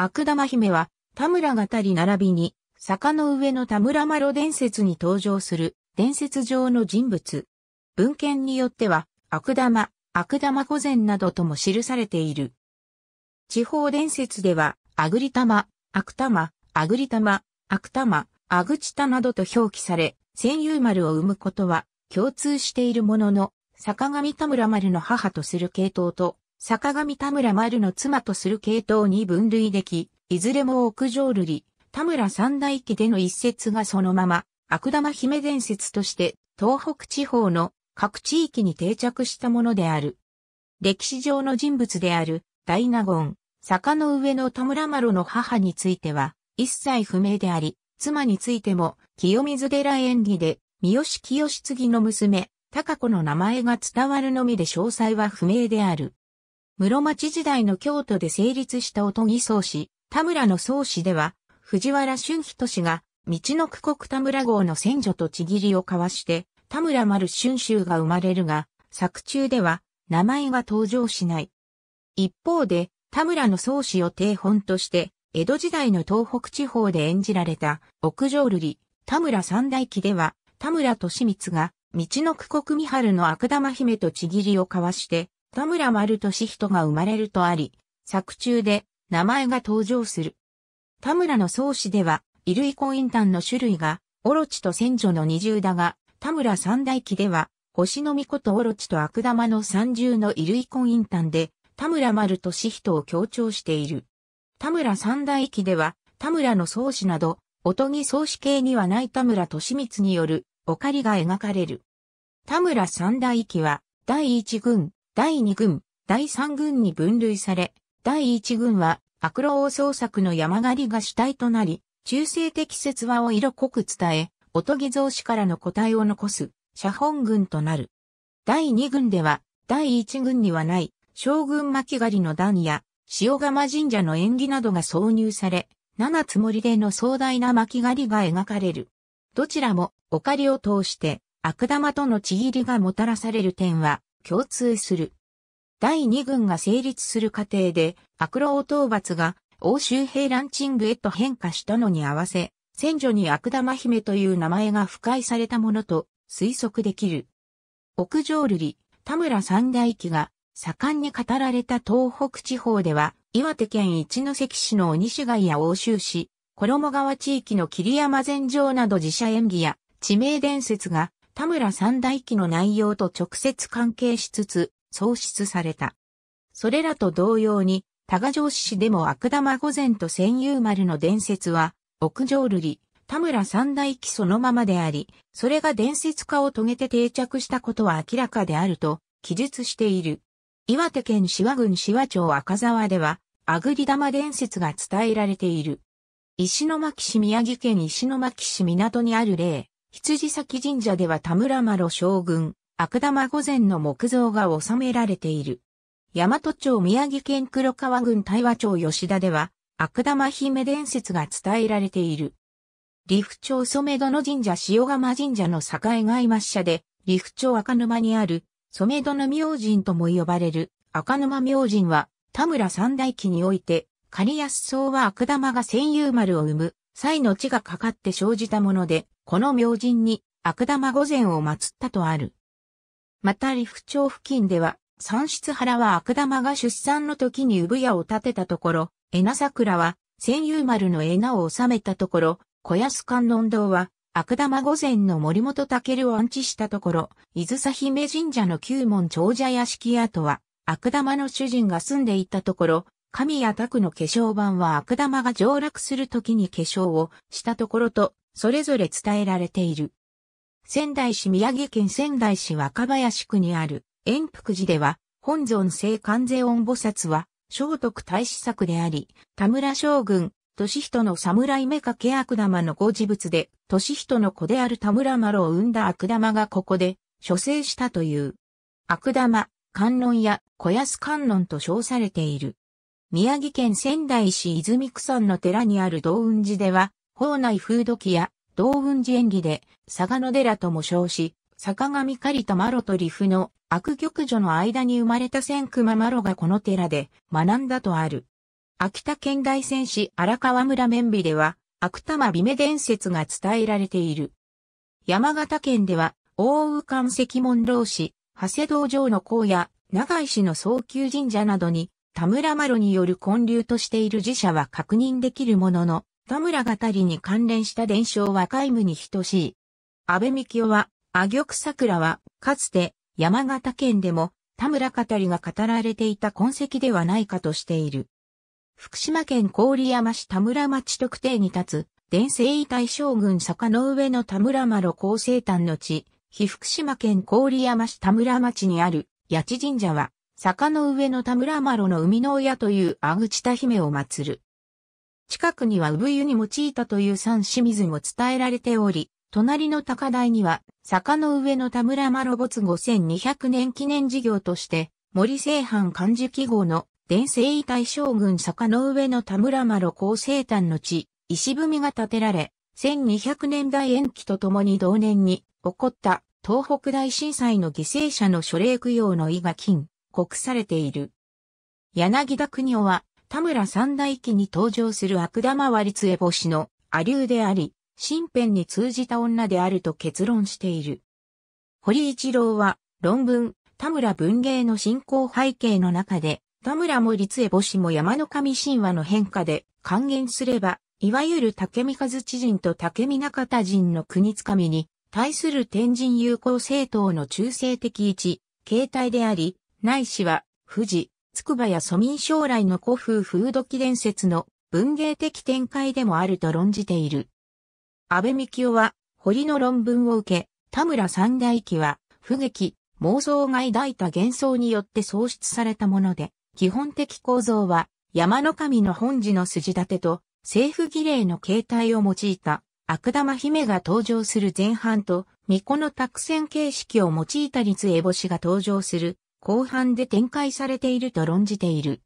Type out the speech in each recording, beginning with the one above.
悪玉姫は、田村がたり並びに、坂の上の田村麻呂伝説に登場する伝説上の人物。文献によっては、悪玉、悪玉御前などとも記されている。地方伝説では、あぐり玉、悪玉、あぐり玉、悪玉、あぐちたなどと表記され、千遊丸を生むことは共通しているものの、坂上田村丸の母とする系統と坂上田村丸の妻とする系統に分類でき、いずれも屋上璃、田村三大家での一節がそのまま、悪玉姫伝説として、東北地方の各地域に定着したものである。歴史上の人物である、大納言、坂の上の田村丸の母については、一切不明であり、妻についても、清水寺演技で、三好清次の娘、高子の名前が伝わるのみで詳細は不明である。室町時代の京都で成立した音ぎ宗氏、田村の宗氏では、藤原俊人氏が、道の区国田村号の先女とちぎりを交わして、田村丸春秋が生まれるが、作中では、名前が登場しない。一方で、田村の宗氏を定本として、江戸時代の東北地方で演じられた、屋上瑠璃、田村三代記では、田村利光が、道の区国三春の悪玉姫とちぎりを交わして、田村丸俊人が生まれるとあり、作中で名前が登場する。田村の創始では、衣類コインタンの種類が、オロチと戦女の二重だが、田村三大記では、星の巫女とオロチと悪玉の三重の衣類コインタンで、田村丸俊人を強調している。田村三大記では、田村の創始など、おとぎ創始系にはない田村俊光による、お借りが描かれる。田村三大記は、第一軍、第2軍、第3軍に分類され、第1軍は悪老を創作の山狩りが主体となり、中性的説話を色濃く伝え、おとぎ造詞からの答えを残す、写本軍となる。第2軍では、第1軍にはない、将軍巻狩りの段や、塩釜神社の縁起などが挿入され、七つ森での壮大な巻狩りが描かれる。どちらも、お狩りを通して、悪玉とのちぎりがもたらされる点は、共通する。第2軍が成立する過程で、悪老討伐が欧州兵ランチングへと変化したのに合わせ、戦女に悪玉姫という名前が付解されたものと推測できる。屋上瑠璃、田村三大記が盛んに語られた東北地方では、岩手県一関市の鬼市街や欧州市、衣川地域の桐山禅城など自社演技や地名伝説が田村三大記の内容と直接関係しつつ、創出された。それらと同様に、多賀城市でも悪玉御前と千有丸の伝説は、屋上瑠璃、田村三大記そのままであり、それが伝説化を遂げて定着したことは明らかであると、記述している。岩手県志和郡志和町赤沢では、あぐり玉伝説が伝えられている。石巻市宮城県石巻市港にある例、羊崎神社では田村麻呂将軍、悪玉御前の木像が収められている。大和町宮城県黒川郡大和町吉田では、悪玉姫伝説が伝えられている。利府町染殿神社塩釜神社の境外抹社で、利府町赤沼にある染殿明神とも呼ばれる赤沼明神は、田村三大記において、狩安荘は悪玉が千遊丸を生む、際の地がかかって生じたもので、この明神に悪玉御前を祀ったとある。また、利府町付近では、三室原は悪玉が出産の時に産屋を建てたところ、江名桜は、千遊丸の江名を治めたところ、小安観音堂は、悪玉御前の森本武を安置したところ、伊豆佐姫神社の旧門長者屋敷跡は、悪玉の主人が住んでいたところ、神谷宅の化粧板は悪玉が上落する時に化粧をしたところと、それぞれ伝えられている。仙台市宮城県仙台市若林区にある円福寺では、本尊聖観世音菩薩は、聖徳太子作であり、田村将軍、年人の侍目掛け悪玉のご自物で、年人の子である田村丸を生んだ悪玉がここで、処世したという。悪玉、観音や小安観音と称されている。宮城県仙台市泉区山の寺にある道雲寺では、法内風土記や道雲寺演技で、佐賀野寺とも称し、坂上狩とマロとリフの悪玉女の間に生まれた千熊マロがこの寺で学んだとある。秋田県大戦士荒川村面美では、悪玉美女伝説が伝えられている。山形県では、大宇関石門老師、長谷道場の荒野、長井市の早急神社などに、田村マロによる建立としている寺社は確認できるものの、田村がたりに関連した伝承は皆無に等しい。安倍幹夫は、阿玉桜は、かつて山形県でも田村かたりが語られていた痕跡ではないかとしている。福島県郡山市田村町特定に立つ、伝生遺体将軍坂の上の田村麻呂厚生誕の地、非福島県郡山市田村町にある八千神社は、坂の上の田村麻呂の生みの親という阿口田姫を祀る。近くには産湯に用いたという三清水も伝えられており、隣の高台には、坂の上の田村麻呂没5200年記念事業として、森聖藩漢字記号の伝聖遺体将軍坂の上の田村麻呂高生誕の地、石踏みが建てられ、1200年代延期とともに同年に起こった東北大震災の犠牲者の諸霊供養の意が金、刻されている。柳田国夫は田村三大記に登場する悪玉割杖星の阿流であり、身辺に通じた女であると結論している。堀一郎は論文、田村文芸の進行背景の中で、田村も立江星も山の神神話の変化で還元すれば、いわゆる竹見和知人と竹見中田人の国つかみに対する天神友好政党の中性的一形態であり、内氏は、富士、筑波や蘇民将来の古風風土記伝説の文芸的展開でもあると論じている。安倍幹夫は、堀の論文を受け、田村三大記は、不劇、妄想が抱いた幻想によって創出されたもので、基本的構造は、山の神の本寺の筋立てと、政府儀礼の形態を用いた、悪玉姫が登場する前半と、巫女の託戦形式を用いた立絵星が登場する後半で展開されていると論じている。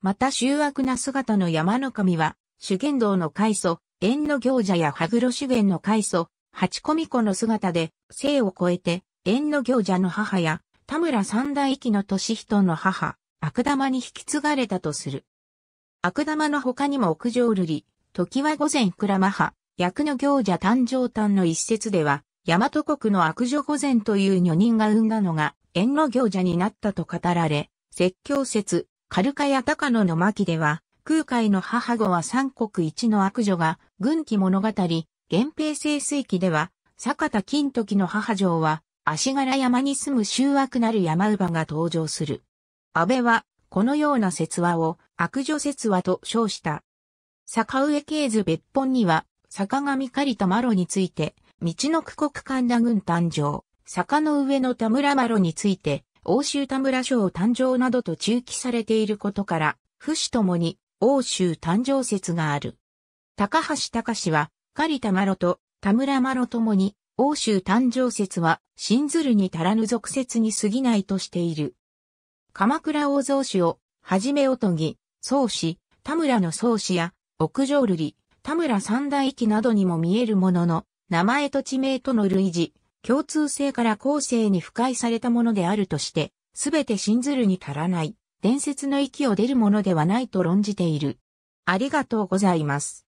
また醜悪な姿の山の神は、修験道の開祖、縁の行者や羽黒修験の開祖、八込子の姿で、生を超えて、縁の行者の母や、田村三大域の年人の母、悪玉に引き継がれたとする。悪玉の他にも屋上瑠璃、時は御前倉間派、役の行者誕生誕の一節では、大和国の悪女御前という女人が生んだのが、縁の行者になったと語られ、説教説、カルカヤ高野の巻では、空海の母子は三国一の悪女が、軍記物語、源平清水記では、坂田金時の母城は、足柄山に住む醜悪なる山乳母が登場する。安倍は、このような説話を、悪女説話と称した。坂上系図別本には、坂上狩田マロについて、道の区国間田軍誕生。坂の上の田村麻呂について、欧州田村省誕生などと中期されていることから、不死ともに欧州誕生説がある。高橋隆は、狩田麻呂と田村麻呂ともに、欧州誕生説は、信ずるに足らぬ俗説に過ぎないとしている。鎌倉大蔵氏を、はじめおとぎ、宗氏、田村の宗氏や、屋上瑠璃、田村三大記などにも見えるものの、名前と地名との類似、共通性から後世に腐敗されたものであるとして、すべて信ずるに足らない、伝説の域を出るものではないと論じている。ありがとうございます。